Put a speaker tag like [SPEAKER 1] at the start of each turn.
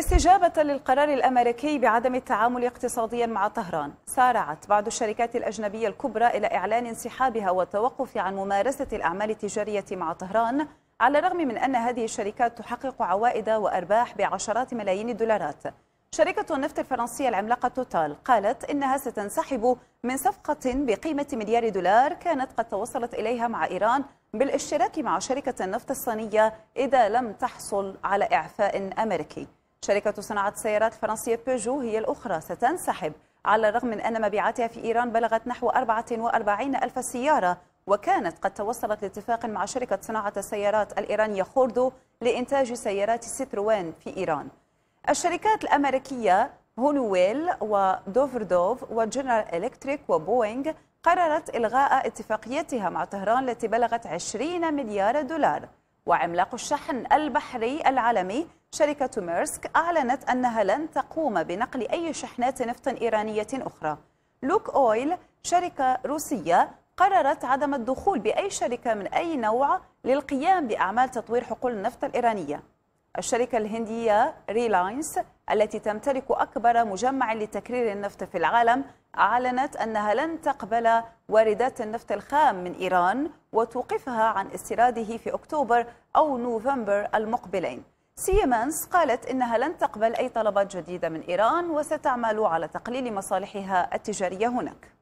[SPEAKER 1] استجابة للقرار الأمريكي بعدم التعامل اقتصاديا مع طهران سارعت بعض الشركات الأجنبية الكبرى إلى إعلان انسحابها والتوقف عن ممارسة الأعمال التجارية مع طهران على الرغم من أن هذه الشركات تحقق عوائد وأرباح بعشرات ملايين الدولارات شركة النفط الفرنسية العملاقة توتال قالت إنها ستنسحب من صفقة بقيمة مليار دولار كانت قد توصلت إليها مع إيران بالاشتراك مع شركة النفط الصينية إذا لم تحصل على إعفاء أمريكي شركة صناعة السيارات الفرنسية بيجو هي الأخرى ستنسحب على الرغم من أن مبيعاتها في إيران بلغت نحو 44 ألف سيارة وكانت قد توصلت لاتفاق مع شركة صناعة السيارات الإيرانية خوردو لإنتاج سيارات ستروان في إيران الشركات الأمريكية هونويل ودوفردوف وجنرال إلكتريك وبوينغ قررت إلغاء اتفاقيتها مع طهران التي بلغت 20 مليار دولار وعملاق الشحن البحري العالمي شركة ميرسك أعلنت أنها لن تقوم بنقل أي شحنات نفط إيرانية أخرى لوك أويل شركة روسية قررت عدم الدخول بأي شركة من أي نوع للقيام بأعمال تطوير حقول النفط الإيرانية الشركة الهندية ريلاينس التي تمتلك أكبر مجمع لتكرير النفط في العالم أعلنت أنها لن تقبل واردات النفط الخام من إيران وتوقفها عن استيراده في أكتوبر أو نوفمبر المقبلين سيمنز قالت إنها لن تقبل أي طلبات جديدة من إيران وستعمل على تقليل مصالحها التجارية هناك